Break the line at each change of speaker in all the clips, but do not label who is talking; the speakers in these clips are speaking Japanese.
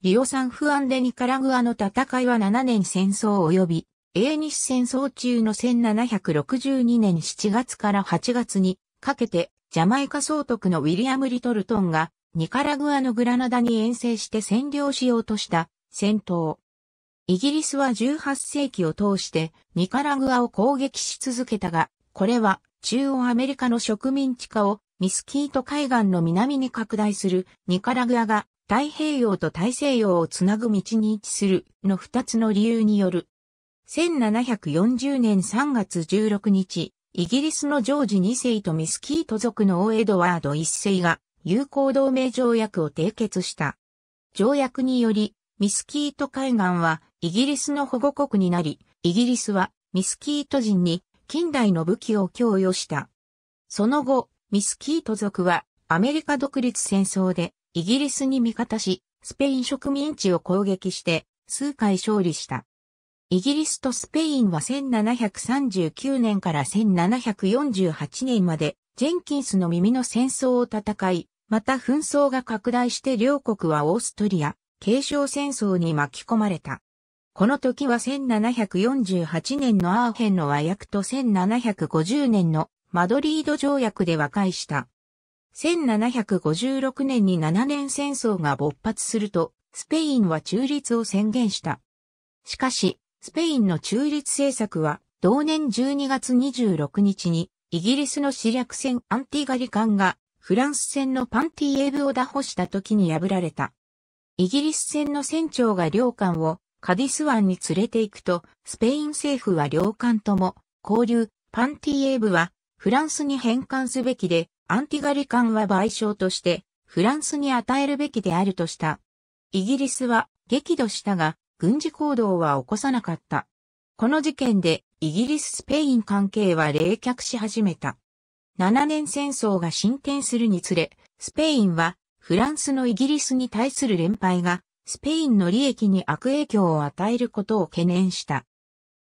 リオ・サンフアンでニカラグアの戦いは7年戦争及び、英日戦争中の1762年7月から8月にかけて、ジャマイカ総督のウィリアム・リトルトンが、ニカラグアのグラナダに遠征して占領しようとした戦闘。イギリスは18世紀を通してニカラグアを攻撃し続けたが、これは中央アメリカの植民地化をミスキート海岸の南に拡大するニカラグアが太平洋と大西洋をつなぐ道に位置するの二つの理由による。1740年3月16日、イギリスのジョージ2世とミスキート族のオーエドワード1世が友好同盟条約を締結した。条約により、ミスキート海岸はイギリスの保護国になり、イギリスはミスキート人に近代の武器を供与した。その後、ミスキート族はアメリカ独立戦争でイギリスに味方し、スペイン植民地を攻撃して数回勝利した。イギリスとスペインは1739年から1748年までジェンキンスの耳の戦争を戦い、また紛争が拡大して両国はオーストリア、継承戦争に巻き込まれた。この時は1748年のアーヘンの和訳と1750年のマドリード条約で和解した。1756年に7年戦争が勃発すると、スペインは中立を宣言した。しかし、スペインの中立政策は、同年12月26日に、イギリスの死略船アンティガリ艦が、フランス船のパンティエーブを打破した時に破られた。イギリス船の船長が両艦をカディス湾に連れて行くと、スペイン政府は両艦とも、交流、パンティエーブはフランスに返還すべきで、アンティガリ艦は賠償として、フランスに与えるべきであるとした。イギリスは激怒したが、軍事行動は起こさなかった。この事件で、イギリス・スペイン関係は冷却し始めた。7年戦争が進展するにつれ、スペインは、フランスのイギリスに対する連敗が、スペインの利益に悪影響を与えることを懸念した。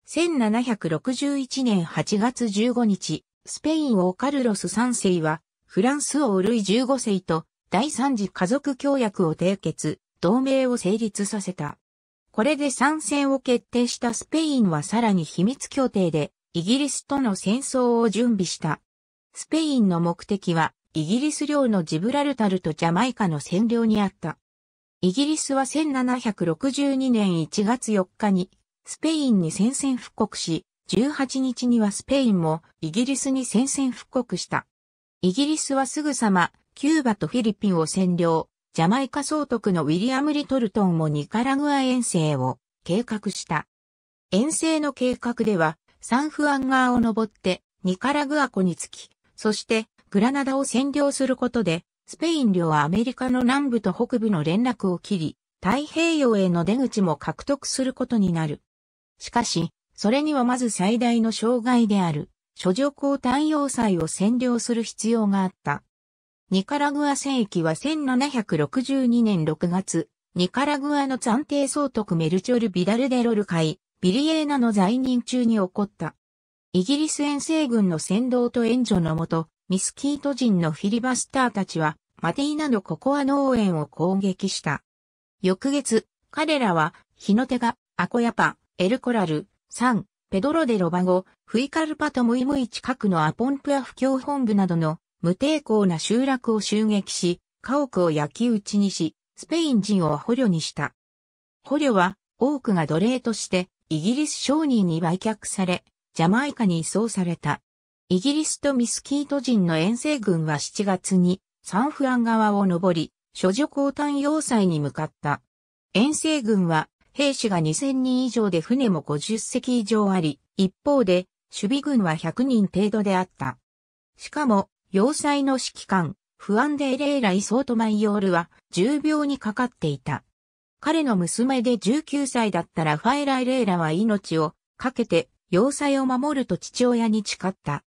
1761年8月15日、スペイン王カルロス3世は、フランス王ルイ15世と第三次家族協約を締結、同盟を成立させた。これで参戦を決定したスペインはさらに秘密協定で、イギリスとの戦争を準備した。スペインの目的は、イギリス領のジブラルタルとジャマイカの占領にあった。イギリスは1762年1月4日に、スペインに宣戦布告し、18日にはスペインもイギリスに宣戦布告した。イギリスはすぐさま、キューバとフィリピンを占領、ジャマイカ総督のウィリアム・リトルトンもニカラグア遠征を計画した。遠征の計画では、サンフアン川を登ってニカラグア湖に着き、そしてグラナダを占領することで、スペイン領はアメリカの南部と北部の連絡を切り、太平洋への出口も獲得することになる。しかし、それにはまず最大の障害である、諸女公単要塞を占領する必要があった。ニカラグア戦役は1762年6月、ニカラグアの暫定総督メルチョル・ビダルデロル会、ビリエーナの在任中に起こった。イギリス遠征軍の先導と援助のもと、ミスキート人のフィリバスターたちは、マティーナのココア農園を攻撃した。翌月、彼らは、日の手が、アコヤパ、エルコラル、3、ペドロデロバゴ、フイカルパトムイムイ近くのアポンプア布教本部などの無抵抗な集落を襲撃し、家屋を焼き打ちにし、スペイン人を捕虜にした。捕虜は多くが奴隷としてイギリス商人に売却され、ジャマイカに移送された。イギリスとミスキート人の遠征軍は7月にサンフラン側を登り、諸女交換要塞に向かった。遠征軍は兵士が2000人以上で船も50隻以上あり、一方で、守備軍は100人程度であった。しかも、要塞の指揮官、フアンデーレーライ・ソートマイヨールは、重病にかかっていた。彼の娘で19歳だったラファエラ・レーラは命をかけて要塞を守ると父親に誓った。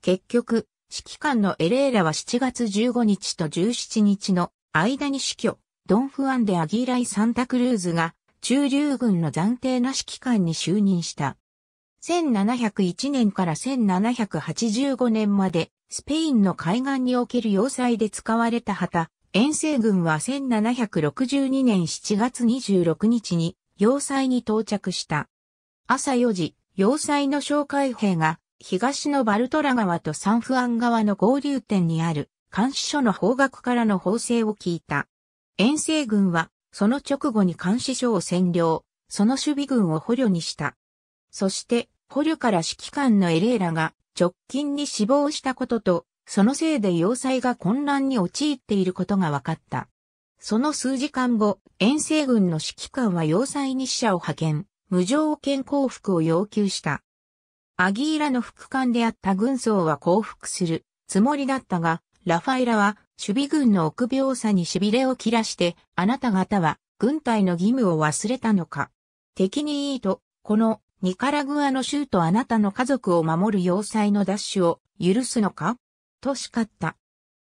結局、指揮官のエレーラは7月15日と17日の間に死去、ドン・フアンデ・アギーライ・サンタクルーズが中流軍の暫定な指揮官に就任した。1701年から1785年まで、スペインの海岸における要塞で使われた旗、遠征軍は1762年7月26日に要塞に到着した。朝4時、要塞の哨戒兵が東のバルトラ川とサンフアン川の合流点にある監視所の方角からの砲声を聞いた。遠征軍はその直後に監視所を占領、その守備軍を捕虜にした。そして、捕虜から指揮官のエレーラが直近に死亡したことと、そのせいで要塞が混乱に陥っていることが分かった。その数時間後、遠征軍の指揮官は要塞に死者を派遣、無条件降伏を要求した。アギーラの副官であった軍曹は降伏するつもりだったが、ラファエラは守備軍の臆病さに痺れを切らして、あなた方は軍隊の義務を忘れたのか。敵にいいと、このニカラグアの州とあなたの家族を守る要塞の奪取を許すのかと叱った。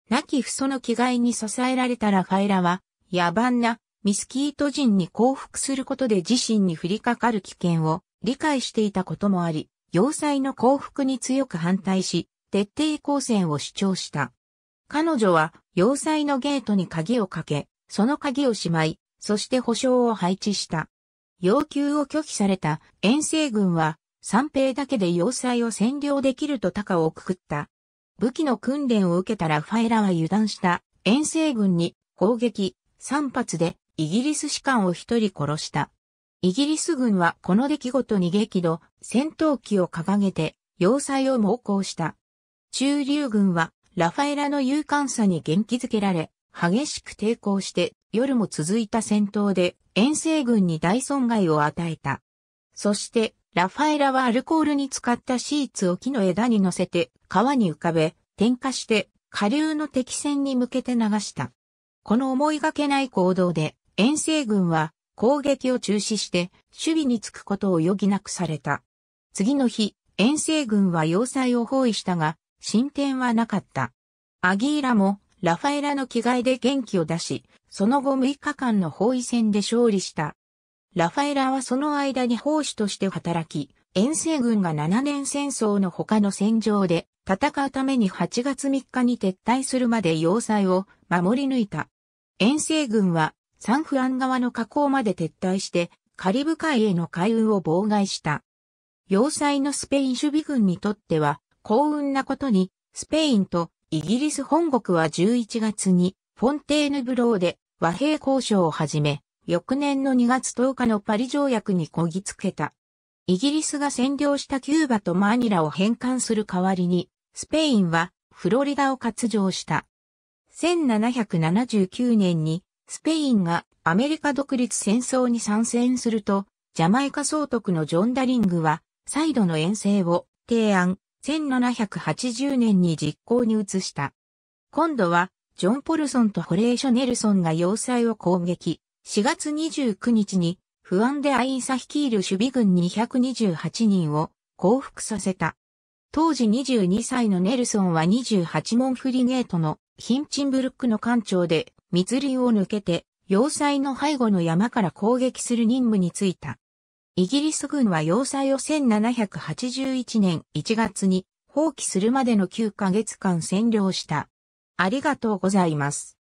亡き父祖の気概に支えられたラファエラは、野蛮なミスキート人に降伏することで自身に降りかかる危険を理解していたこともあり、要塞の降伏に強く反対し、徹底抗戦を主張した。彼女は要塞のゲートに鍵をかけ、その鍵をしまい、そして保証を配置した。要求を拒否された遠征軍は三兵だけで要塞を占領できると高をくくった。武器の訓練を受けたラファエラは油断した遠征軍に砲撃三発でイギリス士官を一人殺した。イギリス軍はこの出来事に激怒、戦闘機を掲げて要塞を猛攻した。中流軍はラファエラの勇敢さに元気づけられ、激しく抵抗して夜も続いた戦闘で遠征軍に大損害を与えた。そして、ラファエラはアルコールに使ったシーツを木の枝に乗せて川に浮かべ、点火して下流の敵船に向けて流した。この思いがけない行動で遠征軍は攻撃を中止して守備につくことを余儀なくされた。次の日、遠征軍は要塞を包囲したが、進展はなかった。アギーラもラファエラの着替えで元気を出し、その後6日間の包囲戦で勝利した。ラファエラはその間に奉仕として働き、遠征軍が7年戦争の他の戦場で戦うために8月3日に撤退するまで要塞を守り抜いた。遠征軍はサンフラン側の河口まで撤退してカリブ海への海運を妨害した。要塞のスペイン守備軍にとっては幸運なことに、スペインとイギリス本国は11月にフォンテーヌブローで和平交渉を始め、翌年の2月10日のパリ条約にこぎつけた。イギリスが占領したキューバとマニラを返還する代わりに、スペインはフロリダを割譲した。1779年にスペインがアメリカ独立戦争に参戦すると、ジャマイカ総督のジョン・ダリングは再度の遠征を提案。1780年に実行に移した。今度は、ジョン・ポルソンとホレーショ・ネルソンが要塞を攻撃。4月29日に、不安でアインサ率いる守備軍228人を降伏させた。当時22歳のネルソンは28門フリゲートのヒンチンブルックの艦長で密林を抜けて要塞の背後の山から攻撃する任務に就いた。イギリス軍は要塞を1781年1月に放棄するまでの9ヶ月間占領した。ありがとうございます。